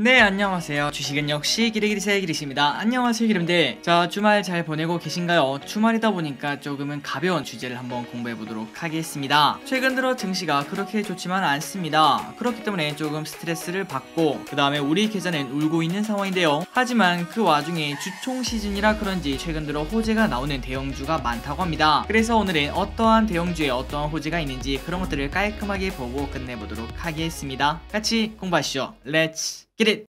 네 안녕하세요 주식은 역시 기리기리 새기리입니다 안녕하세요 기름대자 주말 잘 보내고 계신가요? 주말이다 보니까 조금은 가벼운 주제를 한번 공부해 보도록 하겠습니다 최근 들어 증시가 그렇게 좋지만 않습니다 그렇기 때문에 조금 스트레스를 받고 그 다음에 우리 계좌는 울고 있는 상황인데요 하지만 그 와중에 주총 시즌이라 그런지 최근 들어 호재가 나오는 대형주가 많다고 합니다 그래서 오늘은 어떠한 대형주에 어떠한 호재가 있는지 그런 것들을 깔끔하게 보고 끝내보도록 하겠습니다 같이 공부하시죠 렛츠 Get it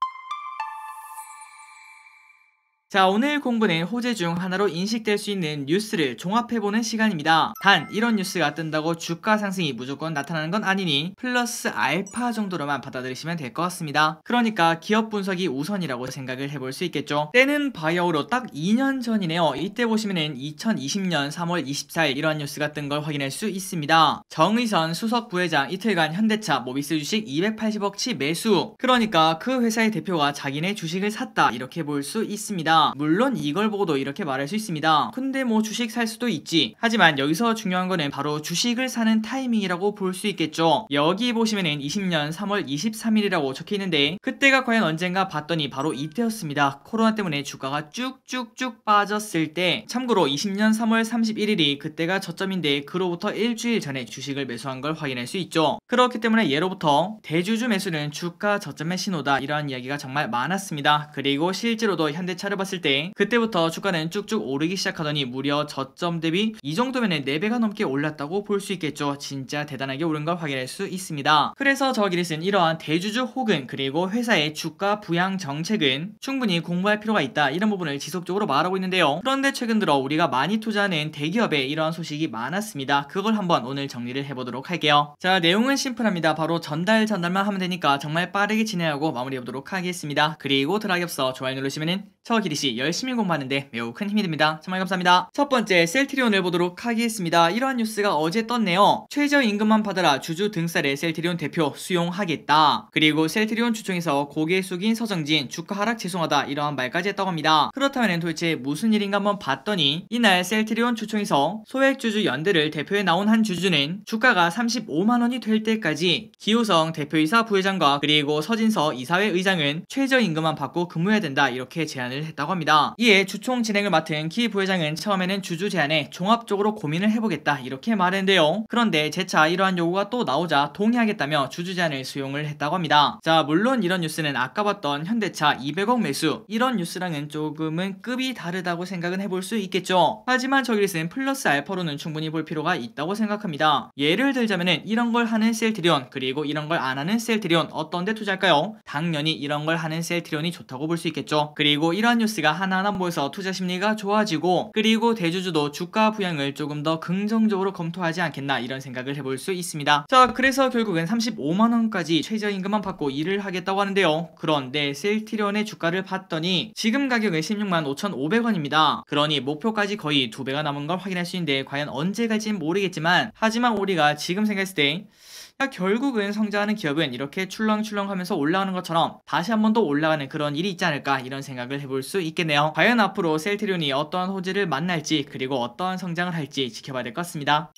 자, 오늘 공부는 호재 중 하나로 인식될 수 있는 뉴스를 종합해보는 시간입니다. 단, 이런 뉴스가 뜬다고 주가 상승이 무조건 나타나는 건 아니니 플러스 알파 정도로만 받아들이시면 될 것 같습니다. 그러니까 기업 분석이 우선이라고 생각을 해볼 수 있겠죠. 때는 바이오로 딱 2년 전이네요. 이때 보시면은 2020년 3월 24일 이런 뉴스가 뜬 걸 확인할 수 있습니다. 정의선 수석 부회장 이틀간 현대차 모비스 주식 280억치 매수. 그러니까 그 회사의 대표가 자기네 주식을 샀다 이렇게 볼 수 있습니다. 물론 이걸 보고도 이렇게 말할 수 있습니다. 근데 뭐 주식 살 수도 있지. 하지만 여기서 중요한 거는 바로 주식을 사는 타이밍이라고 볼 수 있겠죠. 여기 보시면은 20년 3월 23일이라고 적혀 있는데 그때가 과연 언젠가 봤더니 바로 이때였습니다. 코로나 때문에 주가가 쭉쭉쭉 빠졌을 때 참고로 20년 3월 31일이 그때가 저점인데 그로부터 일주일 전에 주식을 매수한 걸 확인할 수 있죠. 그렇기 때문에 예로부터 대주주 매수는 주가 저점의 신호다 이런 이야기가 정말 많았습니다. 그리고 실제로도 현대차를 봤을 나을때 그때부터 주가는 쭉쭉 오르기 시작하더니 무려 저점 대비 이 정도면 4배가 넘게 올랐다고 볼 수 있겠죠. 진짜 대단하게 오른 걸 확인할 수 있습니다. 그래서 저 기릿은 이러한 대주주 혹은 그리고 회사의 주가 부양 정책은 충분히 공부할 필요가 있다 이런 부분을 지속적으로 말하고 있는데요. 그런데 최근 들어 우리가 많이 투자하는 대기업에 이러한 소식이 많았습니다. 그걸 한번 오늘 정리를 해보도록 할게요. 자 내용은 심플합니다. 바로 전달 전달만 하면 되니까 정말 빠르게 진행하고 마무리해보도록 하겠습니다. 그리고 드라이 없어 좋아요 누르시면 처기리씨 열심히 공부하는데 매우 큰 힘이 됩니다. 정말 감사합니다. 첫 번째 셀트리온을 보도록 하겠습니다. 이러한 뉴스가 어제 떴네요. 최저임금만 받아라 주주 등쌀에 셀트리온 대표 수용하겠다. 그리고 셀트리온 주총에서 고개 숙인 서정진 주가 하락 죄송하다 이러한 말까지 했다고 합니다. 그렇다면 도대체 무슨 일인가 한번 봤더니 이날 셀트리온 주총에서 소액주주 연대를 대표에 나온 한 주주는 주가가 35만원이 될 때까지 기호성 대표이사 부회장과 그리고 서진서 이사회 의장은 최저임금만 받고 근무해야 된다 이렇게 제안을 제안을 했다고 합니다. 이에 주총 진행을 맡은 키 부회장은 처음에는 주주 제안에 종합적으로 고민을 해보겠다 이렇게 말했는데요. 그런데 재차 이러한 요구가 또 나오자 동의하겠다며 주주 제안을 수용을 했다고 합니다. 자 물론 이런 뉴스는 아까 봤던 현대차 200억 매수 이런 뉴스랑은 조금은 급이 다르다고 생각은 해볼 수 있겠죠. 하지만 저기를쓴 플러스 알파로는 충분히 볼 필요가 있다고 생각합니다. 예를 들자면은 이런 걸 하는 셀트리온 그리고 이런 걸 안 하는 셀트리온 어떤 데 투자할까요? 당연히 이런 걸 하는 셀트리온이 좋다고 볼 수 있겠죠. 그리고 이 이러한 뉴스가 하나하나 모여서 투자 심리가 좋아지고 그리고 대주주도 주가 부양을 조금 더 긍정적으로 검토하지 않겠나 이런 생각을 해볼 수 있습니다. 자 그래서 결국엔 35만원까지 최저임금만 받고 일을 하겠다고 하는데요. 그런데 셀트리온의 주가를 봤더니 지금 가격은 16만 5,500원입니다. 그러니 목표까지 거의 두배가 남은 걸 확인할 수 있는데 과연 언제 갈진 모르겠지만 하지만 우리가 지금 생각했을 때 그러니까 결국은 성장하는 기업은 이렇게 출렁출렁하면서 올라가는 것처럼 다시 한 번 더 올라가는 그런 일이 있지 않을까 이런 생각을 해볼 수 있겠네요. 과연 앞으로 셀트리온이 어떠한 호재를 만날지 그리고 어떠한 성장을 할지 지켜봐야 될 것 같습니다.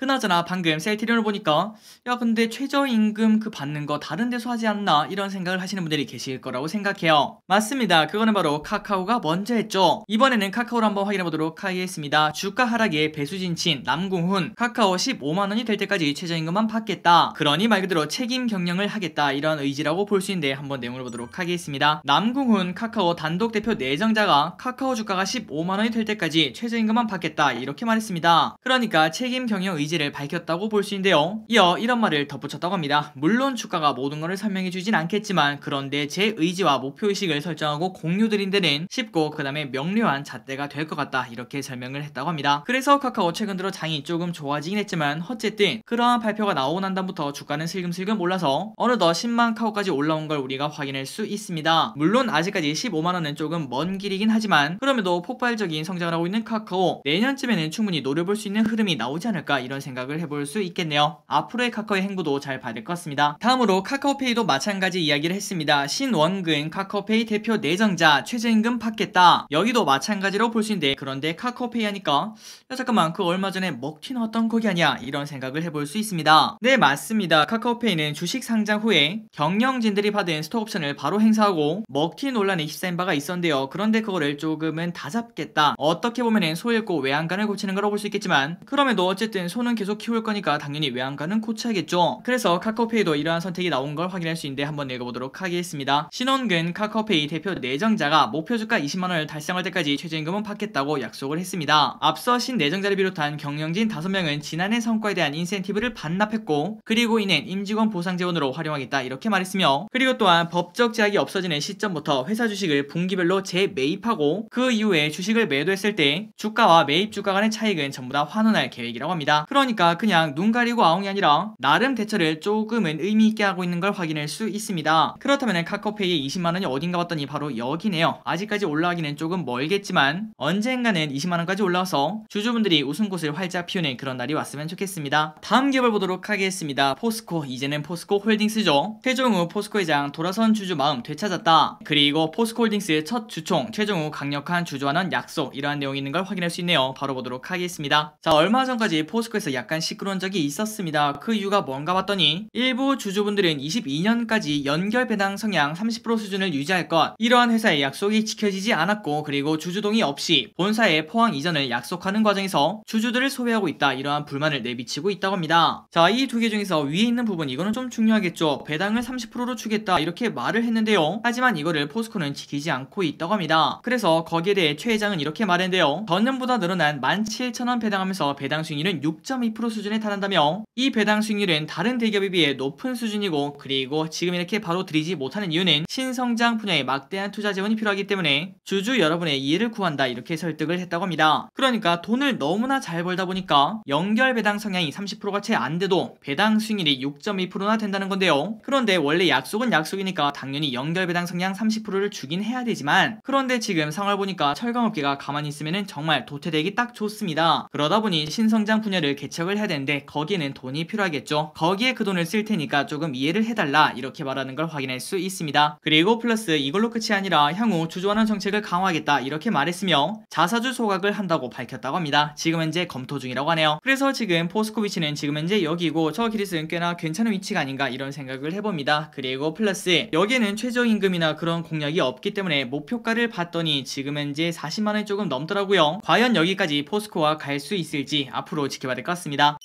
그나저나 방금 셀트리온을 보니까 야 근데 최저임금 그 받는 거 다른 데서 하지 않나 이런 생각을 하시는 분들이 계실 거라고 생각해요. 맞습니다. 그거는 바로 카카오가 먼저 했죠. 이번에는 카카오를 한번 확인해 보도록 하겠습니다. 주가 하락에 배수진친 남궁훈 카카오 15만원이 될 때까지 최저임금만 받겠다. 그러니 말 그대로 책임 경영을 하겠다 이런 의지라고 볼 수 있는데 한번 내용을 보도록 하겠습니다. 남궁훈 카카오 단독 대표 내정자가 카카오 주가가 15만원이 될 때까지 최저임금만 받겠다 이렇게 말했습니다. 그러니까 책임 경영 의지 의지를 밝혔다고 볼 수 있는데요. 이어 이런 말을 덧붙였다고 합니다. 물론 주가가 모든 것을 설명해 주진 않겠지만 그런데 제 의지와 목표의식을 설정하고 공유드린 데는 쉽고 그 다음에 명료한 잣대가 될 것 같다 이렇게 설명을 했다고 합니다. 그래서 카카오 최근 들어 장이 조금 좋아지긴 했지만 어쨌든 그러한 발표가 나오고 난 다음부터 주가는 슬금슬금 올라서 어느덧 10만 카오까지 올라온 걸 우리가 확인할 수 있습니다. 물론 아직까지 15만원은 조금 먼 길이긴 하지만 그럼에도 폭발적인 성장을 하고 있는 카카오 내년쯤에는 충분히 노려볼 수 있는 흐름이 나오지 않을까 이런 있는 생각을 해볼 수 있겠네요. 앞으로의 카카오의 행보도 잘 받을 것 같습니다. 다음으로 카카오페이도 마찬가지 이야기를 했습니다. 신원근 카카오페이 대표 내정자 최저임금 받겠다. 여기도 마찬가지로 볼 수 있는데 그런데 카카오페이 하니까 야 잠깐만 그 얼마 전에 먹튀 나왔던 거기 아니야 이런 생각을 해볼 수 있습니다. 네 맞습니다. 카카오페이는 주식 상장 후에 경영진들이 받은 스톡옵션을 바로 행사하고 먹튀 논란에 휩싸인 바가 있었는데요. 그런데 그거를 조금은 다 잡겠다. 어떻게 보면 소잃고 외양간을 고치는 거라고 볼 수 있겠지만 그럼에도 어쨌든 소 손은 계속 키울 거니까 당연히 외양간은 고쳐야겠죠. 그래서 카카오페이도 이러한 선택이 나온 걸 확인할 수 있는데 한번 읽어보도록 하겠습니다. 신원근 카카오페이 대표 내정자가 목표주가 20만원을 달성할 때까지 최저임금은 받겠다고 약속을 했습니다. 앞서 신 내정자를 비롯한 경영진 5명은 지난해 성과에 대한 인센티브를 반납했고 그리고 이는 임직원 보상 재원으로 활용하겠다 이렇게 말했으며 그리고 또한 법적 제약이 없어지는 시점부터 회사 주식을 분기별로 재매입하고 그 이후에 주식을 매도했을 때 주가와 매입 주가 간의 차익은 전부 다 환원할 계획이라고 합니다. 그러니까 그냥 눈 가리고 아웅이 아니라 나름 대처를 조금은 의미 있게 하고 있는 걸 확인할 수 있습니다. 그렇다면 카카오페이의 20만원이 어딘가 봤더니 바로 여기네요. 아직까지 올라가기는 조금 멀겠지만 언젠가는 20만원까지 올라와서 주주분들이 웃음꽃을 활짝 피우는 그런 날이 왔으면 좋겠습니다. 다음 개발 보도록 하겠습니다. 포스코 이제는 포스코 홀딩스죠. 최종우 포스코 회장 돌아선 주주 마음 되찾았다. 그리고 포스코 홀딩스 첫 주총 최종우 강력한 주주환원 약속 이러한 내용이 있는 걸 확인할 수 있네요. 바로 보도록 하겠습니다. 자 얼마 전까지 포스코 앞에서 약간 시끄러운 적이 있었습니다. 그 이유가 뭔가 봤더니 일부 주주분들은 22년까지 연결 배당 성향 30% 수준을 유지할 것 이러한 회사의 약속이 지켜지지 않았고 그리고 주주동의 없이 본사의 포항 이전을 약속하는 과정에서 주주들을 소외하고 있다 이러한 불만을 내비치고 있다고 합니다. 자이 두 개 중에서 위에 있는 부분 이거는 좀 중요하겠죠. 배당을 30%로 주겠다 이렇게 말을 했는데요. 하지만 이거를 포스코는 지키지 않고 있다고 합니다. 그래서 거기에 대해 최 회장은 이렇게 말했는데요. 전년보다 늘어난 17,000원 배당하면서 배당 수익률은 6 2.2% 수준에 달한다며 이 배당 수익률은 다른 대기업에 비해 높은 수준이고 그리고 지금 이렇게 바로 들이지 못하는 이유는 신성장 분야에 막대한 투자 재원이 필요하기 때문에 주주 여러분의 이해를 구한다 이렇게 설득을 했다고 합니다. 그러니까 돈을 너무나 잘 벌다 보니까 연결 배당 성향이 30%가 채 안 돼도 배당 수익률이 6.2%나 된다는 건데요. 그런데 원래 약속은 약속이니까 당연히 연결 배당 성향 30%를 주긴 해야 되지만 그런데 지금 상황을 보니까 철강업계가 가만히 있으면 정말 도태되기 딱 좋습니다. 그러다 보니 신성장 분야를 개척을 해야 되는데 거기는 돈이 필요하겠죠. 거기에 그 돈을 쓸 테니까 조금 이해를 해달라 이렇게 말하는 걸 확인할 수 있습니다. 그리고 플러스 이걸로 끝이 아니라 향후 주주환원 정책을 강화하겠다 이렇게 말했으며 자사주 소각을 한다고 밝혔다고 합니다. 지금 현재 검토 중이라고 하네요. 그래서 지금 포스코위치는 지금 현재 여기고 저 기리스는 꽤나 괜찮은 위치가 아닌가 이런 생각을 해봅니다. 그리고 플러스 여기에는 최저임금이나 그런 공약이 없기 때문에 목표가를 봤더니 지금 현재 40만원 조금 넘더라고요. 과연 여기까지 포스코와 갈 수 있을지 앞으로 지켜봐야 될것 같습니다. 것 같습니다.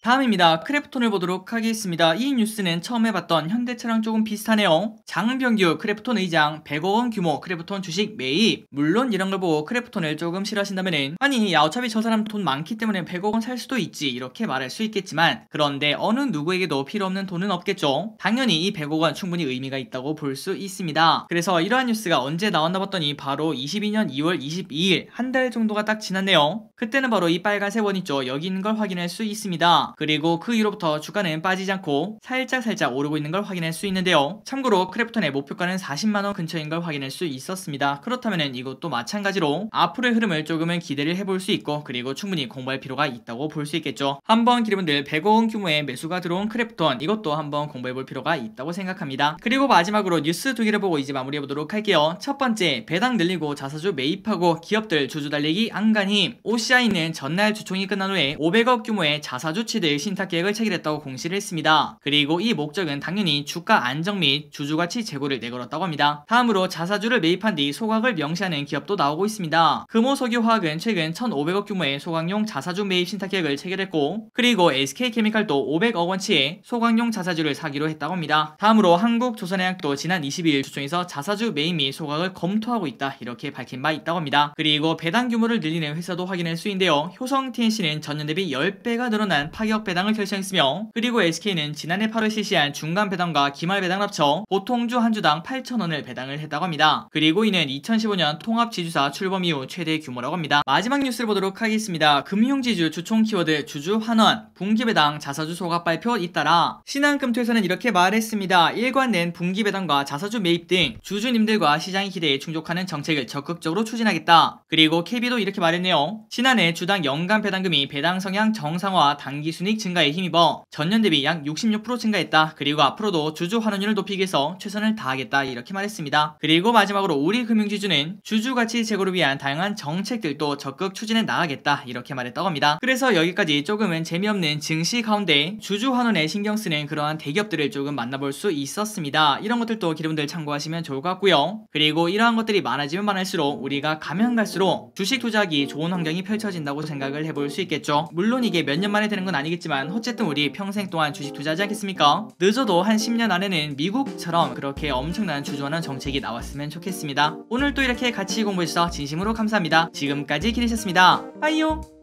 다음입니다. 크래프톤을 보도록 하겠습니다. 이 뉴스는 처음 해봤던 현대차랑 조금 비슷하네요. 장병규 크래프톤 의장 100억원 규모 크래프톤 주식 매입 물론 이런 걸 보고 크래프톤을 조금 싫어하신다면 아니 야 어차피 저 사람 돈 많기 때문에 100억원 살 수도 있지 이렇게 말할 수 있겠지만 그런데 어느 누구에게도 필요 없는 돈은 없겠죠. 당연히 이 100억원 충분히 의미가 있다고 볼 수 있습니다. 그래서 이러한 뉴스가 언제 나왔나 봤더니 바로 22년 2월 22일 한 달 정도가 딱 지났네요. 그때는 바로 이 빨간색 원 있죠. 여기 있는 걸 확인할 수 있습니다. 그리고 그 이후로부터 주가는 빠지지 않고 살짝살짝 오르고 있는 걸 확인할 수 있는데요. 참고로 크래프톤의 목표가는 40만원 근처인 걸 확인할 수 있었습니다. 그렇다면 이것도 마찬가지로 앞으로의 흐름을 조금은 기대를 해볼 수 있고 그리고 충분히 공부할 필요가 있다고 볼 수 있겠죠. 한번 기름분들 100억 원 규모의 매수가 들어온 크래프톤 이것도 한번 공부해볼 필요가 있다고 생각합니다. 그리고 마지막으로 뉴스 두 개를 보고 이제 마무리해보도록 할게요. 첫 번째 배당 늘리고 자사주 매입하고 기업들 주주 달리기 안간힘 OCI는 전날 주총이 끝난 후에 500억 규모의 자사주 치 조치 등 신탁 계획을 체결했다고 공시를 했습니다. 그리고 이 목적은 당연히 주가 안정 및 주주 가치 제고를 내걸었다고 합니다. 다음으로 자사주를 매입한 뒤 소각을 명시하는 기업도 나오고 있습니다. 금호석유화학은 최근 1,500억 규모의 소각용 자사주 매입 신탁 계획을 체결했고 그리고 SK케미칼도 500억 원치의 소각용 자사주를 사기로 했다고 합니다. 다음으로 한국조선해양도 지난 22일 주총에서 자사주 매입 및 소각을 검토하고 있다 이렇게 밝힌 바 있다고 합니다. 그리고 배당 규모를 늘리는 회사도 확인할 수 있는데요. 효성 TNC는 전년 대비 10배가 늘어난 파괴 타격 배당을 결정했으며 그리고 SK는 지난해 8월 실시한 중간 배당과 기말 배당 합쳐 보통 주한 주당 8,000원을 배당을 했다고 합니다. 그리고 이는 2015년 통합지주사 출범 이후 최대 규모라고 합니다. 마지막 뉴스를 보도록 하겠습니다. 금융지주 주총 키워드 주주 환원, 분기배당, 자사주 소각 발표 잇따라 신한금토에서는 이렇게 말했습니다. 일관 된 분기배당과 자사주 매입 등 주주님들과 시장의 기대에 충족하는 정책을 적극적으로 추진하겠다. 그리고 KB도 이렇게 말했네요. 지난해 주당 연간 배당금이 배당 성향 정상화 단기 순이익 증가에 힘입어 전년 대비 약 66% 증가했다. 그리고 앞으로도 주주 환원율을 높이기 위해서 최선을 다하겠다 이렇게 말했습니다. 그리고 마지막으로 우리 금융지주는 주주 가치 제고를 위한 다양한 정책들도 적극 추진해 나가겠다 이렇게 말했다고 합니다. 그래서 여기까지 조금은 재미없는 증시 가운데 주주 환원에 신경 쓰는 그러한 대기업들을 조금 만나볼 수 있었습니다. 이런 것들도 기름들 참고하시면 좋을 것 같고요. 그리고 이러한 것들이 많아지면 많을수록 우리가 가면 갈수록 주식 투자하기 좋은 환경이 펼쳐진다고 생각을 해볼 수 있겠죠. 물론 이게 몇 년 만에 되는 건 아니 아니겠지만 어쨌든 우리 평생 동안 주식 투자하지 않겠습니까? 늦어도 한 10년 안에는 미국처럼 그렇게 엄청난 주주하는 정책이 나왔으면 좋겠습니다. 오늘 또 이렇게 같이 공부해주셔서 진심으로 감사합니다. 지금까지 기리셨습니다. 빠이요!